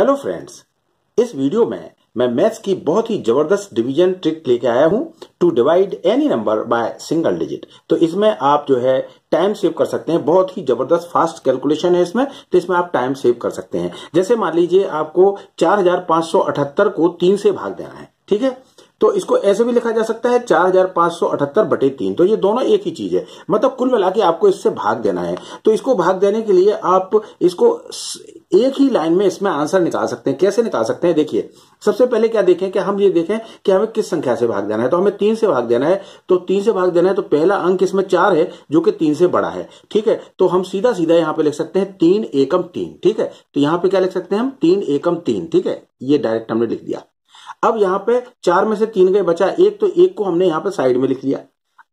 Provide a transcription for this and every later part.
hello friends इस video में मैं मैथ्स की बहुत ही जबरदस्त डिवीजन ट्रिक लेके आया हूं to divide any number by single digit तो इसमें आप जो है टाइम सेव कर सकते हैं बहुत ही जबरदस्त फास्ट कैलकुलेशन है इसमें तो इसमें आप टाइम सेव कर सकते हैं जैसे मान लीजिए आपको चार को तीन से भाग देना है ठीक है तो इसको ऐसे भी लिखा जा सकता है चार हजार पांच सौ अठहत्तर बटे तीन तो ये दोनों एक ही चीज है मतलब कुल मिला के आपको इससे भाग देना है तो इसको भाग देने के लिए आप इसको एक ही लाइन में इसमें आंसर निकाल सकते हैं कैसे निकाल सकते हैं देखिए सबसे पहले क्या देखें कि हम ये देखें कि हमें किस संख्या से भाग देना है तो हमें तीन से भाग देना है तो तीन से भाग देना है तो पहला अंक इसमें चार है जो कि तीन से बड़ा है ठीक है तो हम सीधा सीधा यहां पर लिख सकते हैं तीन एकम तीन ठीक है तो यहां पर क्या लिख सकते हैं हम तीन एकम तीन ठीक है ये डायरेक्ट हमने लिख दिया अब यहाँ पे चार में से तीन गए बचा एक तो एक को हमने यहां पर साइड में लिख दिया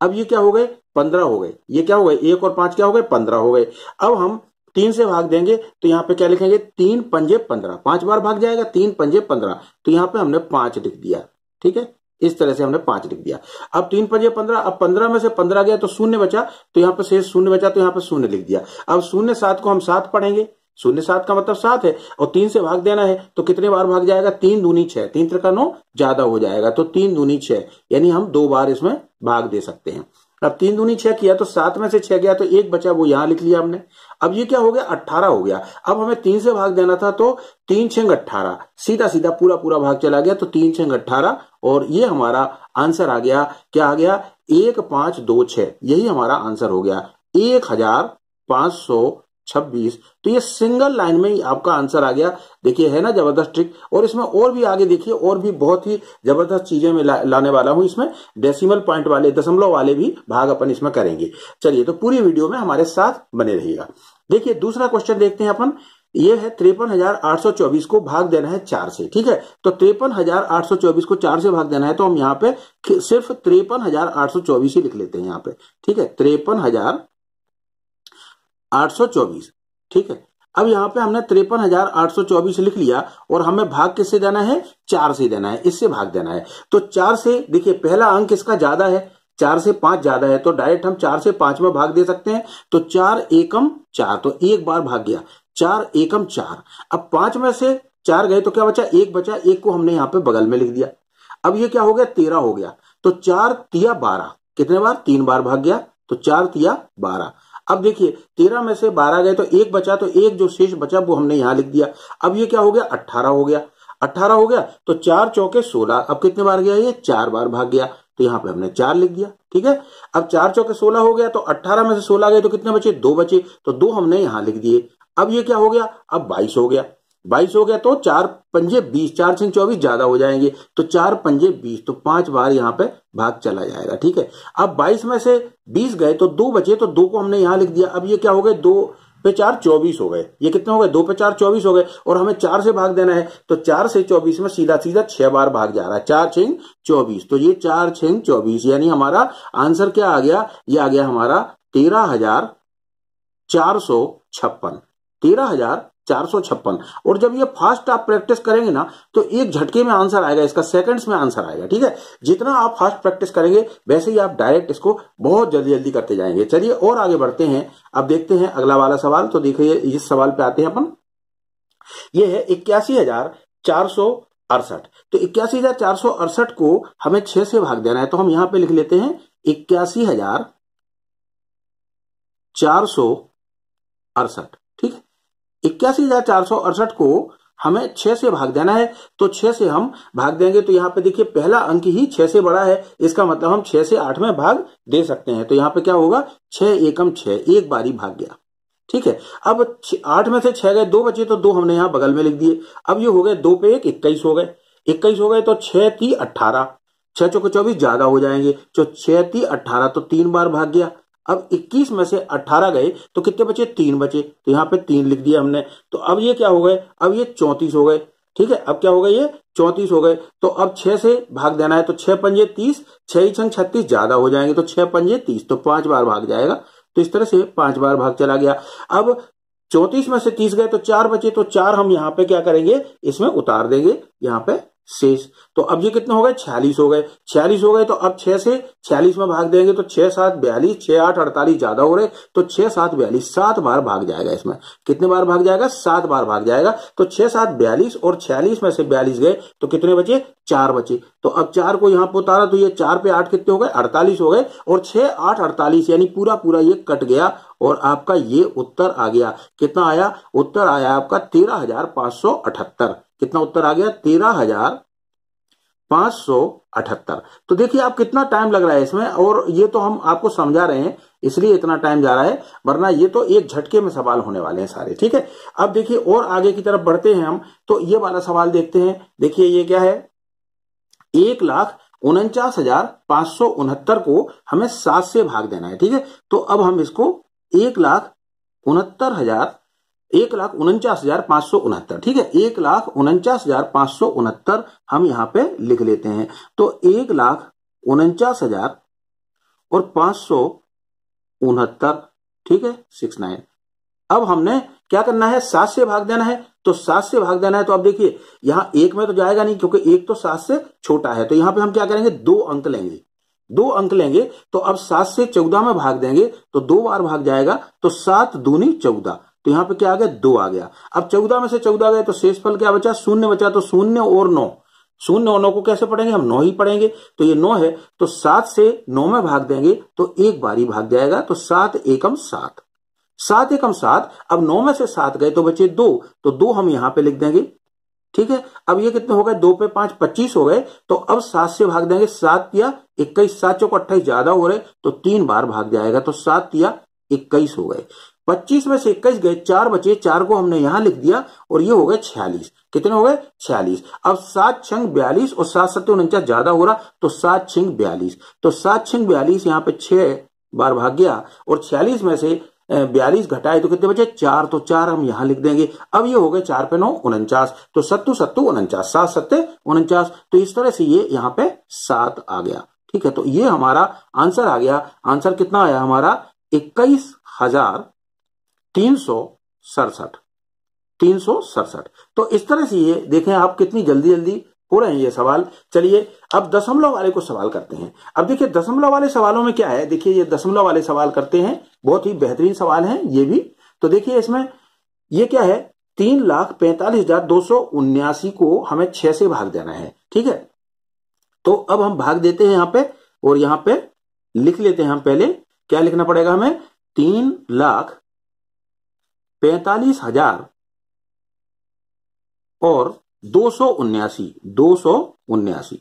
अब ये क्या हो गए पंद्रह हो गए ये क्या हो गए एक और पांच क्या हो गए पंद्रह हो गए अब हम तीन से भाग देंगे तो यहाँ पे क्या लिखेंगे तीन पंजे पंद्रह पांच बार भाग जाएगा तीन पंजे पंद्रह तो यहाँ पे हमने पांच लिख दिया ठीक है इस तरह से हमने पांच लिख दिया अब तीन पंजे पंद्रह अब पंद्रह में से पंद्रह गया तो शून्य बचा तो यहाँ पे शेष शून्य बचा तो यहाँ पे शून्य लिख दिया अब शून्य सात को हम सात पढ़ेंगे शून्य सात का मतलब सात है और तीन से भाग देना है तो कितने बार भाग जाएगा तीन दूनी छह तीन त्रिका नौ ज्यादा हो जाएगा तो तीन दूनी छह यानी हम दो बार इसमें भाग दे सकते हैं अब तीन दूनी छह किया तो सात में से छह गया तो एक बचा वो यहां लिख लिया हमने अब ये क्या हो गया अट्ठारह हो गया अब हमें तीन से भाग देना था तो तीन छंग अट्ठारह सीधा सीधा पूरा पूरा भाग चला गया तो तीन छंग अट्ठारह और ये हमारा आंसर आ गया क्या आ गया एक पांच दो छ यही हमारा आंसर हो गया एक हजार पांच सौ छब्बीस तो ये सिंगल लाइन में ही आपका आंसर आ गया देखिए है ना जबरदस्त ट्रिक और इसमें और भी आगे देखिए और भी बहुत ही जबरदस्त चीजें मैं ला, लाने वाला हूं इसमें डेसिमल पॉइंट वाले दशमलव वाले भी भाग अपन इसमें करेंगे चलिए तो पूरी वीडियो में हमारे साथ बने रहिएगा देखिए दूसरा क्वेश्चन देखते हैं अपन ये है त्रेपन हजार आठ सौ चौबीस को भाग देना है चार से ठीक है तो त्रेपन हजार आठ सौ चौबीस को चार से भाग देना है तो हम यहाँ पे सिर्फ त्रेपन हजार आठ सौ चौबीस ही लिख लेते हैं यहाँ पे ठीक है त्रेपन हजार 824 ठीक है अब यहाँ पे हमने तिरपन हजार आठ सौ चौबीस लिख लिया और हमें भाग किससे देना है चार से देना है इससे भाग देना है तो चार से देखिए पहला अंक इसका ज्यादा है चार से पांच ज्यादा है तो डायरेक्ट हम चार से पांच में भाग दे सकते हैं तो चार एकम चार तो एक बार भाग गया चार एकम चार अब पांच में से चार गए तो क्या बचा एक बचा एक को हमने यहाँ पे बगल में लिख दिया अब ये क्या हो गया तेरह हो गया तो चार तिया बारह कितने बार तीन बार भाग गया तो चार तिया बारह अब देखिए तेरह में से बारह गए तो एक बचा तो एक जो शेष बचा वो हमने यहां लिख दिया अब ये क्या हो गया अट्ठारह हो गया अट्ठारह हो गया तो चार चौके सोलह अब कितने बार गया ये चार बार भाग गया तो यहां पे हमने चार लिख दिया ठीक है अब चार चौके सोलह हो गया तो अट्ठारह में से सोलह गए तो कितने बचे दो बचे तो दो हमने यहां लिख दिए अब ये क्या हो गया अब बाईस हो गया बाईस हो गया तो चार पंजे बीस चार छह चौबीस ज्यादा हो जाएंगे तो चार पंजे बीस तो पांच बार यहाँ पे भाग चला जाएगा ठीक है अब बाईस में से बीस गए तो दो बचे तो दो को हमने यहां लिख दिया अब ये क्या हो गए दो पे चार चौबीस हो गए ये कितने हो गए दो पे चार चौबीस हो गए और हमें चार से भाग देना है तो चार से चौबीस में सीधा सीधा छह बार भाग जा रहा है चार छिंग चौबीस तो ये चार छिंग चौबीस यानी हमारा आंसर क्या आ गया ये आ गया हमारा तेरह हजार चार सौ छप्पन तेरह हजार चार और जब ये फास्ट आप प्रैक्टिस करेंगे ना तो एक झटके में आंसर आएगा इसका सेकंड्स में आंसर आएगा ठीक है जितना आप फास्ट प्रैक्टिस करेंगे वैसे ही आप डायरेक्ट इसको बहुत जल्दी जल्दी करते जाएंगे चलिए और आगे बढ़ते हैं अब देखते हैं अगला वाला सवाल तो देखिए इस सवाल पे आते हैं अपन ये है इक्यासी हजार चार सौ अड़सठ तो इक्यासी हजार चार सौ अड़सठ को हमें छह से भाग देना है तो हम यहां पर लिख लेते हैं इक्यासी हजार चार सौ अड़सठ इक्यासी हजार चार सौ अड़सठ को हमें छह से भाग देना है तो छह से हम भाग देंगे तो यहाँ पे देखिए पहला अंक ही छह से बड़ा है इसका मतलब हम छह से आठ में भाग दे सकते हैं तो यहाँ पे क्या होगा छह एकम छह एक बारी भाग गया ठीक है अब आठ में से छह गए दो बचे तो दो हमने यहाँ बगल में लिख दिए अब ये हो गए दो पे एक इक्कीस हो गए इक्कीस हो गए तो छह ती अट्ठारह छह चौके चौबीस ज्यादा हो जाएंगे जो तो छह ती अट्ठारह तो तीन बार भाग गया अब 21 में से 18 गए तो कितने बचे तीन बचे तो यहाँ पे तीन लिख दिया हमने तो अब ये क्या हो गए अब ये चौंतीस हो गए ठीक है अब क्या हो गए ये चौंतीस हो गए तो अब छह से भाग देना है तो छह पंजे तीस छह छंग छत्तीस ज्यादा हो जाएंगे तो छह पंजे तीस तो पांच बार भाग जाएगा तो इस तरह से पांच बार भाग चला गया अब चौतीस में से तीस गए तो चार बचे तो चार हम यहाँ पे क्या करेंगे इसमें उतार देंगे यहाँ पे शेष तो अब ये कितने हो गए छियालीस हो गए छियालीस हो गए तो अब छह से छियालीस में भाग देंगे तो छह सात बयालीस छह आठ अड़तालीस ज्यादा हो रहे तो छह सात बयालीस सात बार भाग जाएगा इसमें कितने बार भाग जाएगा सात बार भाग जाएगा तो छह सात बयालीस और छियालीस में से बयालीस गए तो कितने बचे चार बचे तो अब चार को यहां पर उतारा तो ये चार पे आठ कितने हो गए अड़तालीस हो गए और छह आठ अड़तालीस यानी पूरा पूरा ये कट गया और आपका ये उत्तर आ गया कितना आया उत्तर आया आपका तेरह हजार पांच सौ अठहत्तर कितना उत्तर आ गया तेरह हजार पांच सौ अठहत्तर तो देखिए आप कितना टाइम लग रहा है इसमें और ये तो हम आपको समझा रहे हैं इसलिए इतना टाइम जा रहा है वरना ये तो एक झटके में सवाल होने वाले हैं सारे ठीक है अब देखिए और आगे की तरफ बढ़ते हैं हम तो ये वाला सवाल देखते हैं देखिए ये क्या है एक लाख उनचास हजार पांच सौ उनहत्तर को हमें सात से भाग देना है ठीक है तो अब हम इसको एक लाख उनहत्तर हजार एक लाख उनचास हजार पांच सौ उनहत्तर ठीक है एक लाख उनचास हजार पांच सौ उनहत्तर हम यहां पे लिख लेते हैं तो एक लाख उनचास हजार और पांच सौ उनहत्तर ठीक है सिक्स नाइन अब हमने क्या करना है सात से भाग देना है तो सात से भाग देना है तो अब देखिए यहां एक में तो जाएगा नहीं क्योंकि एक तो सात से छोटा है तो यहां पे हम क्या करेंगे दो अंक लेंगे दो अंक लेंगे तो अब सात से चौदह में भाग देंगे तो दो बार भाग जाएगा तो सात दूनी चौदह तो यहां पे क्या आ गया दो आ गया अब चौदह में से चौदह गए तो शेष फल क्या बचा शून्य बचा तो शून्य और नौ शून्य और नौ को कैसे पढ़ेंगे हम नौ ही पढ़ेंगे तो ये नौ है तो सात से नौ में भाग देंगे तो एक बार ही भाग जाएगा तो सात एकम सात सात एकम सात अब नौ में से सात गए तो बचे दो तो दो हम यहां पे लिख देंगे ठीक है अब ये कितने हो गए दो पे पांच पच्चीस हो गए तो अब सात से भाग देंगे सात या इक्कीस सात चौक अट्ठाईस ज्यादा हो रहे तो तीन बार भाग जाएगा तो सात या इक्कीस हो गए पच्चीस में से इक्कीस गए चार बचे चार को हमने यहां लिख दिया और ये हो गए छियालीस कितने हो गए छियालीस अब सात छिंग बयालीस और सात सत्य उनचास ज्यादा हो रहा तो सात छिंग बयालीस तो सात छिंग बयालीस यहाँ पे छह बार भाग गया और छियालीस में से बयालीस घटाए तो कितने बचे चार तो चार हम यहां लिख देंगे अब ये हो गए चार पे नौ उनचास तो सत्तु सत्तु उनचास सात सत्य उनचास तो इस तरह से ये यहाँ पे सात आ गया ठीक है तो ये हमारा आंसर आ गया आंसर कितना आया हमारा इक्कीस हजार तीन सौ सड़सठ तीन सौ सड़सठ तो इस तरह से ये देखें आप कितनी जल्दी जल्दी हो रहे हैं ये सवाल चलिए अब दशमलव वाले को सवाल करते हैं अब देखिए दशमलव वाले सवालों में क्या है देखिए ये दशमलव वाले सवाल करते हैं बहुत ही बेहतरीन सवाल है ये भी तो देखिए इसमें ये क्या है तीन लाख पैंतालीस हजार दो सौ उन्यासी को हमें छह से भाग देना है ठीक है तो अब हम भाग देते हैं यहां पे और यहां पे लिख लेते हैं हम पहले क्या लिखना पड़ेगा हमें तीन लाख पैतालीस हजार और दो सौ उन्यासी दो सौ उन्यासी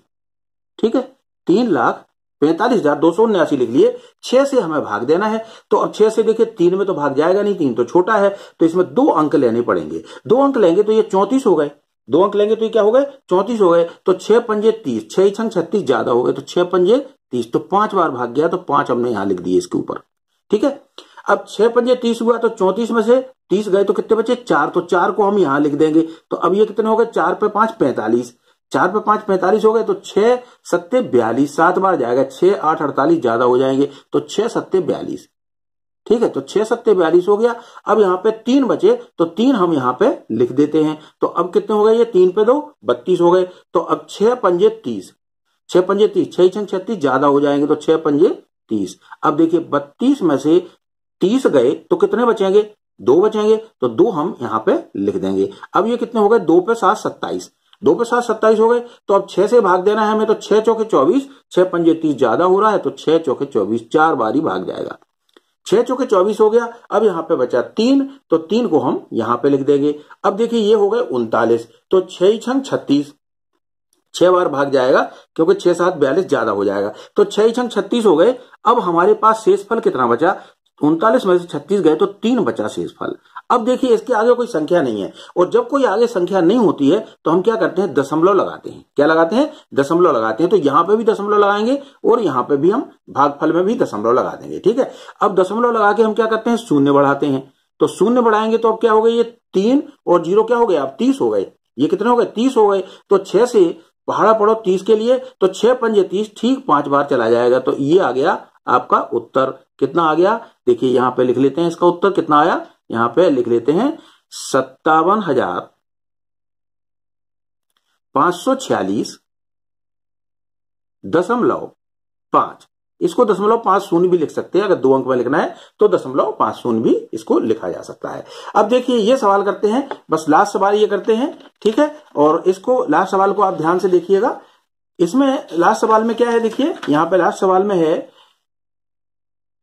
ठीक है तीन लाख पैंतालीस हजार दो सौ उन्यासी लिख लिए छह से हमें भाग देना है तो अब छह से देखिए तीन में तो भाग जाएगा नहीं तीन तो छोटा है तो इसमें दो अंक लेने पड़ेंगे दो अंक लेंगे तो ये चौंतीस हो गए दो अंक लेंगे तो ये क्या हो गए चौंतीस हो गए तो छह पंजे तीस छह छंग छत्तीस ज्यादा हो गए तो छह पंजे तीस तो पांच बार भाग गया तो पांच हमने यहां लिख दिए इसके ऊपर ठीक है अब छह पंजे तीस हुआ तो चौंतीस में से तीस गए तो कितने बचे चार तो चार को हम यहां लिख देंगे तो अब ये कितने हो गए चार पे पांच पैंतालीस चार पे पांच पैंतालीस हो गए तो छह सत्ते बयालीस सात बार जाएगा छह आठ अड़तालीस ज्यादा हो जाएंगे तो छह सत्ते बयालीस ठीक है तो छह सत्ते बयालीस हो गया अब यहां पे तीन बचे तो तीन हम यहां पे लिख देते हैं तो अब कितने हो गए ये तीन पे दो बत्तीस हो गए तो अब छह पंजे तीस छह पंजे तीस छह छह छत्तीस ज्यादा हो जाएंगे तो छह पंजे तीस अब देखिए बत्तीस में से तीस गए तो कितने बचेंगे दो बचेंगे तो दो हम यहाँ पे लिख देंगे अब ये कितने हो गए दो पे सात सत्ताईस दो पे सात सत्ताईस हो गए तो अब छह से भाग देना है हमें तो छह चौके चौबीस छह पंजे तीस ज्यादा हो रहा है तो छह चौके चौबीस चार बारी भाग जाएगा छह चौके चौबीस हो गया अब यहाँ पे बचा तीन तो तीन को हम यहाँ पे लिख देंगे अब देखिए ये हो गए उनतालीस तो छह छंग छत्तीस छह बार भाग जाएगा क्योंकि छह सात बयालीस ज्यादा हो जाएगा तो छह छंग छत्तीस हो गए अब हमारे पास शेष फल कितना बचा उनतालीस में से छत्तीस गए तो तीन बचा फल अब देखिए इसके आगे कोई संख्या नहीं है और जब कोई आगे संख्या नहीं होती है तो हम क्या करते हैं दशमलव लगाते हैं क्या लगाते हैं दशमलव लगाते हैं तो यहां पे भी दशमलव लगाएंगे और यहां पे भी हम भागफल में भी दशमलव लगा देंगे ठीक है अब दशमलव लगा के हम क्या करते हैं शून्य बढ़ाते हैं तो शून्य बढ़ाएंगे तो अब क्या हो गए ये तीन और जीरो क्या हो गया अब तीस हो गए ये कितने हो गए तीस हो गए तो छह से पहाड़ा पड़ो तीस के लिए तो छह पंजे तीस ठीक पांच बार चला जाएगा तो ये आ गया आपका उत्तर कितना आ गया देखिए यहां पे लिख लेते हैं इसका उत्तर कितना आया यहां पे लिख लेते हैं सत्तावन हजार पांच सौ छियालीस दशमलव पांच इसको दशमलव पांच शून्य भी लिख सकते हैं अगर दो अंक में लिखना है तो दशमलव पांच शून्य भी इसको लिखा जा सकता है अब देखिए ये सवाल करते हैं बस लास्ट सवाल ये करते हैं ठीक है और इसको लास्ट सवाल को आप ध्यान से देखिएगा इसमें लास्ट सवाल में क्या है देखिए यहां पे लास्ट सवाल में है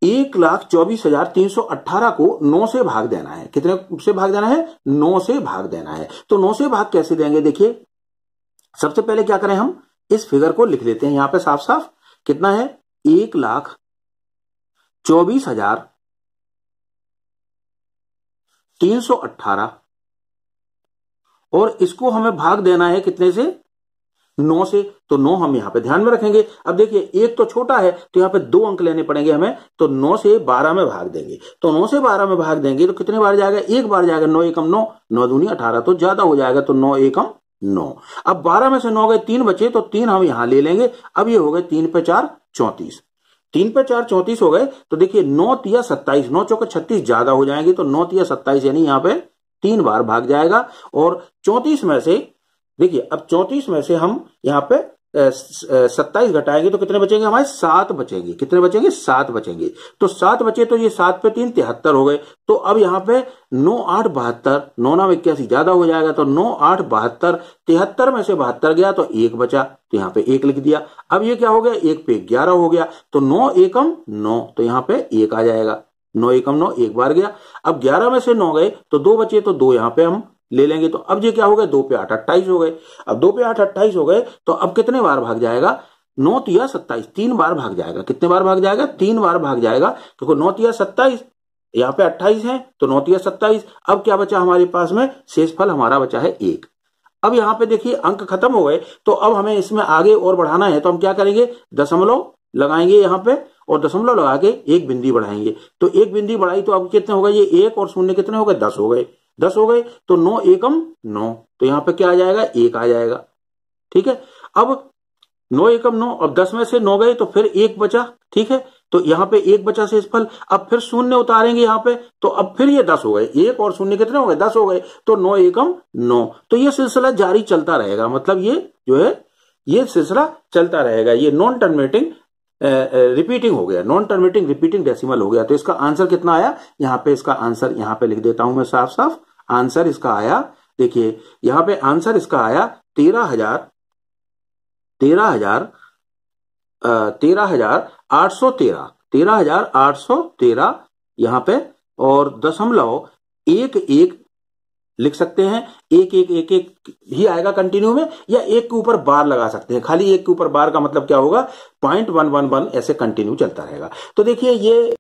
एक लाख चौबीस हजार तीन सौ अट्ठारह को नौ से भाग देना है कितने से भाग देना है नौ से भाग देना है तो नौ से भाग कैसे देंगे देखिए सबसे पहले क्या करें हम इस फिगर को लिख लेते हैं यहां पे साफ साफ कितना है एक लाख चौबीस हजार तीन सौ अट्ठारह और इसको हमें भाग देना है कितने से नौ से तो नौ हम यहाँ पे ध्यान में रखेंगे अब देखिए एक तो छोटा है तो यहाँ पे दो अंक लेने पड़ेंगे हमें तो नौ से बारह में भाग देंगे तो नौ से बारह में भाग देंगे तो कितने बार जाएगा एक बार जाएगा नौ एकम नौ नौ दूनी अठारह तो ज्यादा हो जाएगा तो नौ एकम नौ अब बारह में से नौ गए तीन बचे तो तीन हम यहाँ ले लेंगे अब ये हो गए तीन पे चार चौंतीस तीन पे चार चौंतीस हो गए तो देखिए नौ तिया सत्ताईस नौ चौके छत्तीस ज्यादा हो जाएंगे तो नौ तिया सत्ताईस यानी यहाँ पे तीन बार भाग जाएगा और चौंतीस में से देखिए अब चौतीस में से हम यहाँ पे सत्ताईस घटाएंगे तो कितने बचेंगे हमारे सात बचेंगे कितने बचेंगे सात बचेंगे तो सात बचे तो ये सात पे तीन तिहत्तर हो गए तो अब यहाँ पे नौ आठ बहत्तर नौ नौ इक्यासी ज्यादा हो जाएगा तो नौ आठ बहत्तर तिहत्तर में से बहत्तर गया तो एक बचा तो यहाँ पे एक लिख दिया अब ये क्या हो गया एक पे ग्यारह हो गया तो नौ एकम नौ तो यहाँ पे एक आ जाएगा नौ एकम नौ एक बार गया अब ग्यारह में से नौ गए तो दो बचे तो दो यहाँ पे हम ले लेंगे तो अब ये क्या हो गया दो पे आठ अट्ठाईस हो गए अब दो पे आठ अट्ठाईस हो गए तो अब कितने बार भाग जाएगा नौ सत्ताईस तीन बार भाग जाएगा कितने बार भाग जाएगा तीन बार भाग जाएगा क्योंकि नौ सत्ताईस यहाँ पे अट्ठाईस है तो नौ सत्ताईस अब क्या बचा हमारे पास में शेषफल हमारा बचा है एक अब यहाँ पे देखिए अंक खत्म हो गए तो अब हमें इसमें आगे और बढ़ाना है तो हम क्या करेंगे दशमलव लगाएंगे यहाँ पे और दशमलव लगा के एक बिंदी बढ़ाएंगे तो एक बिंदी बढ़ाई तो अब कितने हो गए ये एक और शून्य कितने हो गए दस हो गए दस हो गए तो नौ एकम नौ तो यहां पे क्या आ जाएगा एक आ जाएगा ठीक है अब नौ एकम नौ अब दस में से नौ गए तो फिर एक बचा ठीक है तो यहां पे एक बचा से फल अब फिर शून्य उतारेंगे यहां पे तो अब फिर ये दस हो गए एक और शून्य कितने हो गए दस हो गए तो नौ एकम नौ तो ये सिलसिला जारी चलता रहेगा मतलब ये जो है ये सिलसिला चलता रहेगा ये नॉन टर्मिनेटिंग रिपीटिंग हो गया नॉन टर्मिटिंग रिपीटिंग डेसिमल हो गया तो इसका आंसर कितना आया यहाँ पे इसका आंसर यहाँ पे लिख देता हूं मैं साफ साफ आंसर इसका आया देखिए यहाँ पे आंसर इसका आया तेरह हजार तेरह हजार तेरह हजार आठ सौ तेरह तेरह हजार आठ सौ तेरह यहाँ पे और दशमलव एक एक लिख सकते हैं एक एक एक एक ही आएगा कंटिन्यू में या एक के ऊपर बार लगा सकते हैं खाली एक के ऊपर बार का मतलब क्या होगा पॉइंट वन वन वन ऐसे कंटिन्यू चलता रहेगा तो देखिए ये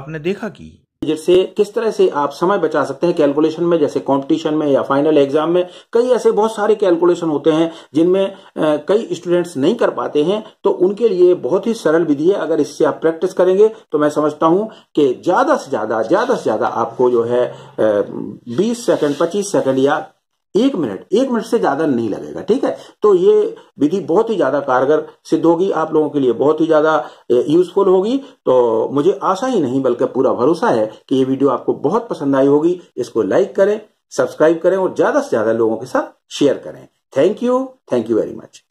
आपने देखा कि विजिट से किस तरह से आप समय बचा सकते हैं कैलकुलेशन में जैसे कंपटीशन में या फाइनल एग्जाम में कई ऐसे बहुत सारे कैलकुलेशन होते हैं जिनमें कई स्टूडेंट्स नहीं कर पाते हैं तो उनके लिए बहुत ही सरल विधि है अगर इससे आप प्रैक्टिस करेंगे तो मैं समझता हूं कि ज्यादा से ज्यादा ज्यादा से ज्यादा आपको जो है बीस सेकंड पच्चीस सेकंड या एक मिनट एक मिनट से ज्यादा नहीं लगेगा ठीक है तो ये विधि बहुत ही ज्यादा कारगर सिद्ध होगी आप लोगों के लिए बहुत ही ज्यादा यूजफुल होगी तो मुझे आशा ही नहीं बल्कि पूरा भरोसा है कि ये वीडियो आपको बहुत पसंद आई होगी इसको लाइक करें सब्सक्राइब करें और ज्यादा से ज्यादा लोगों के साथ शेयर करें thank you thank you very much